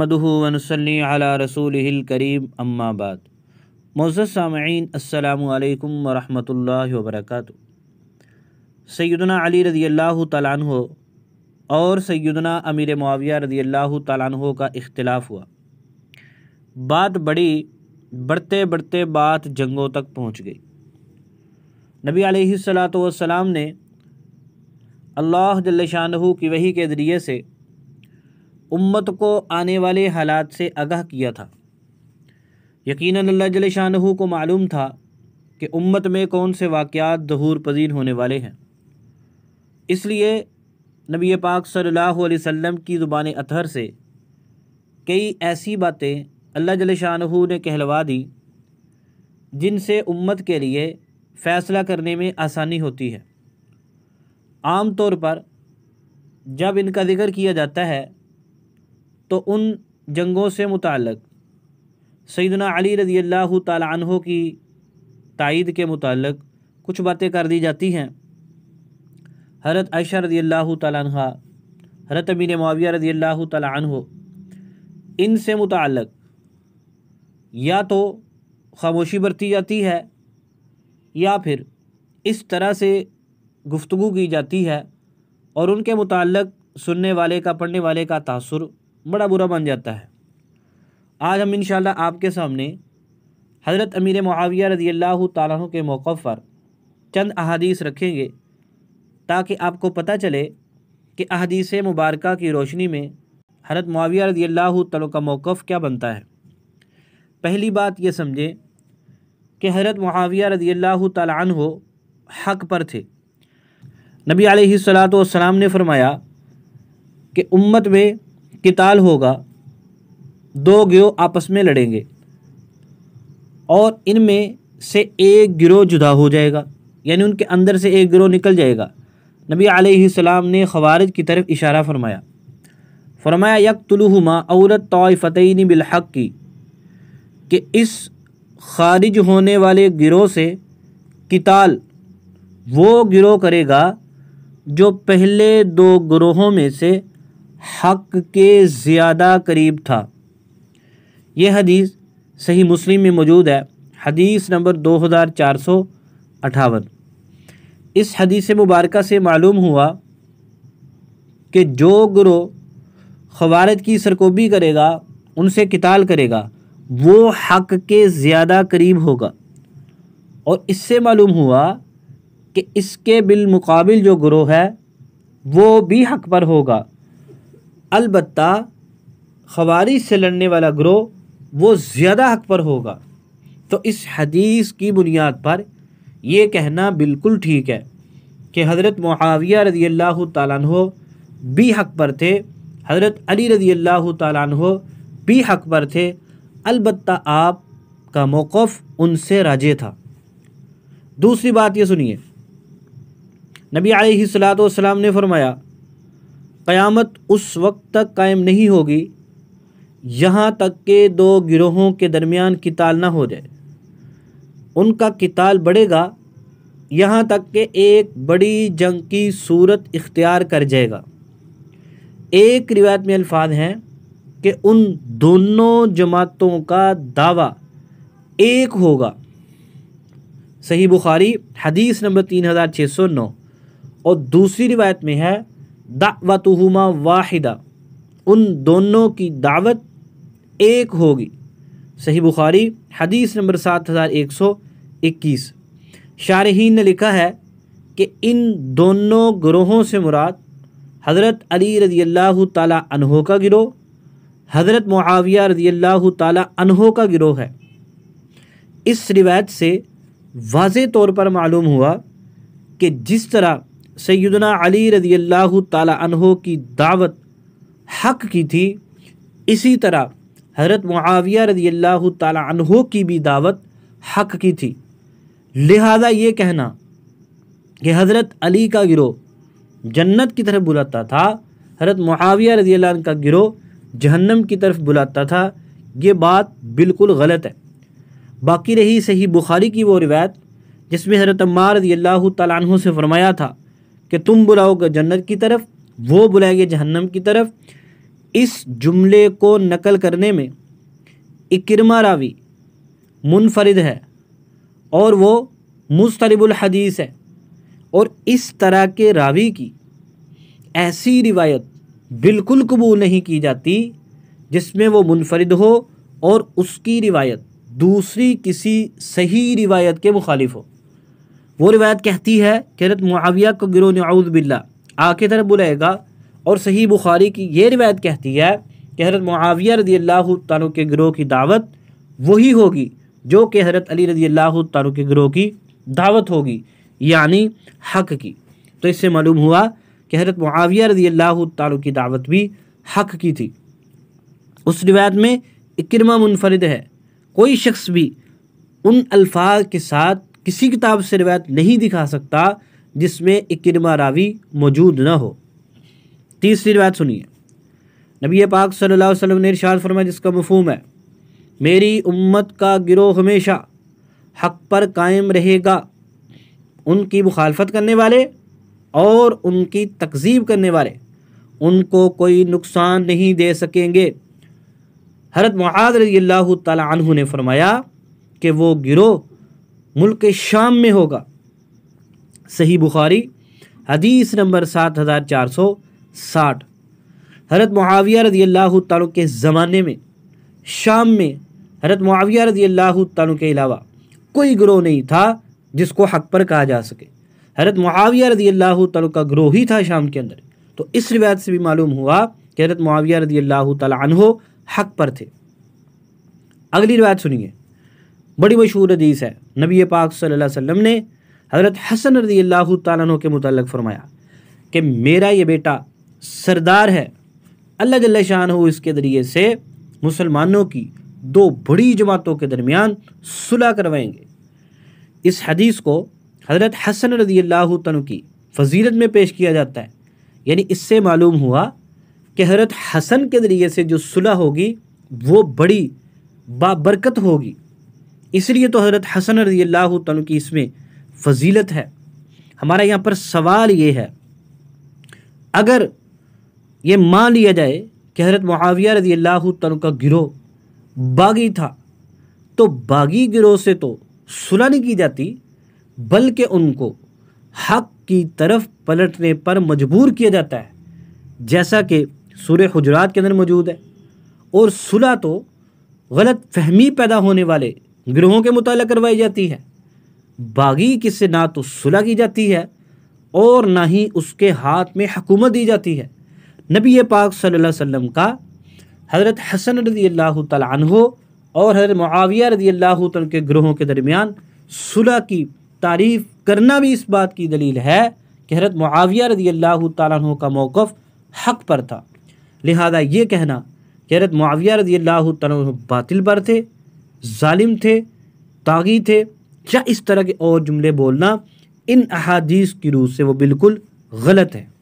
मदहनसली अला रसूल करीम अम्माबाद मोज़ सामीन अल्लाम वरहमल वर्क सैदना अली रज़ी अल्लाह हो और सैदना अमीर मुआविया रज़ी अल्लाह तैन का इख्तलाफ हुआ बात बड़ी बढ़ते बढ़ते बात जंगों तक पहुँच गई नबी आलत वसलाम ने अल्लाह जल्ल शाह की वही के ज़रिए से उम्मत को आने वाले हालात से आगाह किया था यकीन अल्लाह जल शाहू को मालूम था कि उम्मत में कौन से वाक़ात दहूर पजीर होने वाले हैं इसलिए नबी पाक सल्लल्लाहु अलैहि वसल्लम की ज़ुबान अतहर से कई ऐसी बातें अल्लाह जल शाहू ने कहलवा दी जिनसे उम्मत के लिए फ़ैसला करने में आसानी होती है आम तौर पर जब इनका जिक्र किया जाता है तो उन जंगों से मुतक सईदना अली रज़ी अल्लाह तहों की तइद के मुतक कुछ बातें कर दी जाती हैं हरत आयशा रज़ी अल्लाह तहा हरत अमीन माविया रज़ी अल्लाह तहो से मुतक या तो खामोशी बरती जाती है या फिर इस तरह से गुफ्तु की जाती है और उनके मुतल सुनने वाले का पढ़ने वाले का तासर बड़ा बुरा बन जाता है आज हम इन आपके सामने हज़रत अमीर मुआविया रज़ी अल्लाह तु के मौक़ पर चंद अहादीस रखेंगे ताकि आपको पता चले कि अहदीस मुबारक की रोशनी में हज़रत मुआविया रज़ी अल्लाह तु का मौक़ क्या बनता है पहली बात ये समझें कि हज़रत मुआविया रज़ी अल्लाह तु हक़ पर थे नबी वसलाम ने फरमाया कि उम्मत में किताल होगा दो गिरोह आपस में लड़ेंगे और इनमें से एक गिरोह जुदा हो जाएगा यानी उनके अंदर से एक गिरोह निकल जाएगा नबी आसमाम ने खवारज की तरफ इशारा फरमाया फरमाया यकतलुहुमा औरत तोफ़तनी बिलहक की कि इस खारिज होने वाले गिरोह से किताल वो गिरोह करेगा जो पहले दो गिरोहों में से हक के ज़्यादा करीब था यह हदीस सही मुस्लिम में मौजूद है हदीस नंबर दो हज़ार चार सौ अठावन इस हदीस मुबारक से मालूम हुआ कि जो ग्रोह खवारज की सरकोबी करेगा उनसे किताल करेगा वो हक के ज़्यादा करीब होगा और इससे मालूम हुआ कि इसके बिलमुकाबिल जो ग्रोह है वो भी हक पर होगा अलबत् खबारी से लड़ने वाला ग्रोह वो ज़्यादा हक पर होगा तो इस हदीस की बुनियाद पर यह कहना बिल्कुल ठीक है कि हज़रत मुआविया रज़ी अल्लाह तहो भी हक पर थे हज़रत अली रज़ी अल्लाह तहो भी हक पर थे अलबत् आप का मौक़ उनसे राजे था दूसरी बात यह सुनिए नबी सलाम ने फरमाया क़यामत उस वक्त तक कायम नहीं होगी यहाँ तक के दो गिरोहों के दरमियान किताल ना हो जाए उनका किताल बढ़ेगा यहाँ तक के एक बड़ी जंग की सूरत इख्तियार कर जाएगा एक रिवायत में अल्फाज हैं कि उन दोनों जमातों का दावा एक होगा सही बुखारी हदीस नंबर तीन हज़ार छः सौ नौ और दूसरी रिवायत में है दावतहुमा वाहिदा उन दोनों की दावत एक होगी सही बुखारी हदीस नंबर सात हज़ार एक सौ इक्कीस शारहीन ने लिखा है कि इन दोनों ग्रोहों से मुराद हज़रत अली रज़ी अल्लाह तहो का गिरोह हज़रत मुआविया रज़ी अल्लाह तहो का गिरोह है इस रिवायत से वाज तौर पर मालूम हुआ कि जिस तरह सैदना अली रजी अल्लाह तहो की दावत हक की थी इसी तरह हजरत मुआविया रजी अल्लाह तहो की भी दावत हक की थी लिहाजा ये कहना कि हज़रत अली का गिरोह जन्नत की तरफ बुलाता था हजरत मुआविया रजी अल्लाह का गिरोह जहन्नम की तरफ बुलाता था ये बात बिल्कुल गलत है बाकी रही सही बुखारी की वो रिवायत जिसमें हजरत रजी अल्लाह तहों से फरमाया था कि तुम बुलाओगे जन्नत की तरफ वो बुलाएंगे जहन्नम की तरफ इस जुमले को नकल करने में इकरमा रावी मुनफरद है और वो मुस्तरबुल हदीस है और इस तरह के रावी की ऐसी रिवायत बिल्कुल कबूल नहीं की जाती जिसमें वो मुनफरद हो और उसकी रिवायत दूसरी किसी सही रिवायत के मुखालिफ हो वो रिवायत कहती है कि मुआविया को गिरो नाउद बिल्ला आके तरफ बुलाएगा और सही बुखारी की ये रिवायत कहती है कि हरत मुआविया रजी अल्लाह तु के गिरोह की दावत वही होगी जो कि हजरत अली रजी अल्लाह तु के गिरोह की दावत होगी यानी हक की तो इससे मालूम हुआ कि हजरत मुआविया रजी अल्लाह तु की दावत भी हक की थी उस रिवायत में इक्रमा मुनफरद है कोई शख्स भी उन अल्फाज के साथ किसी किताब से रिवायत नहीं दिखा सकता जिसमें इक्रमा रावी मौजूद ना हो तीसरी रिवायत सुनिए नबी पाक सल्लल्लाहु अलैहि वसल्लम ने इरशाद फरमाया जिसका मफहम है मेरी उम्मत का गिरोह हमेशा हक पर कायम रहेगा उनकी मुखालफत करने वाले और उनकी तकजीब करने वाले उनको कोई नुकसान नहीं दे सकेंगे हरत महाद रजील्ला तु ने फरमाया कि वो गिरोह मुल्क शाम में होगा सही बुखारी हदीस नंबर सात हज़ार चार सौ साठ हरत मुआविया रजी अल्लाह के ज़माने में शाम में हरत मुआविया रजी अल्लाह के अलावा कोई ग्रोह नहीं था जिसको हक पर कहा जा सके हरत मुआविया रजी अल्लाह का ग्रोह ही था शाम के अंदर तो इस रिवायत से भी मालूम हुआ कि हरत मुआविया रजी अल्लाह तहो हक पर थे अगली रिवायत सुनिए बड़ी मशहूर हदीस है नबी पाक सल्लल्लाहु अलैहि वसल्लम ने हज़रत हसन रजी अल्लाह तु के मुतल फरमाया कि मेरा ये बेटा सरदार है अल्लाह जल्ला शान हो इसके ज़रिए से मुसलमानों की दो बड़ी जमातों के दरमियान सुलह करवाएंगे इस हदीस को हज़रत हसन रजी अल्लाह तु की फजीलत में पेश किया जाता है यानी इससे मालूम हुआ कि हज़रत हसन के ज़रिए से जो सुलह होगी वो बड़ी बाबरकत होगी इसलिए तो हज़रत हसन रजी अल्लाह तन की इसमें फजीलत है हमारा यहाँ पर सवाल ये है अगर ये मान लिया जाए कि हज़रत मुआविया रजी अल्लाह तन का गिरोह बागी था तो बागी गिरोह से तो सुलह नहीं की जाती बल्कि उनको हक की तरफ पलटने पर मजबूर किया जाता है जैसा कि सूर्य हजरात के अंदर मौजूद है और सुलह तो गलत फहमी पैदा होने वाले ग्रहों के मुताल करवाई जाती है बागी किससे ना तो सुलह की जाती है और ना ही उसके हाथ में हकूमत दी जाती है नबी पाक सल्लल्लाहु अलैहि वसल्लम का हज़रत हसन रजी अल्लाह तहो और हज़रत मुआविया रजी अल्लाह के ग्रहों के दरमियान सुलह की तारीफ़ करना भी इस बात की दलील है कि हज़रत मुआविया रजी अल्लाह तहों का मौक़ हक पर था लिहाजा ये कहना कि हज़रत मुआविया रजी अल्लाह तातिल बातिल पर थे ालिम थे तागी थे या इस तरह के और जुमले बोलना इन अहादीस की रूह से वो बिल्कुल गलत है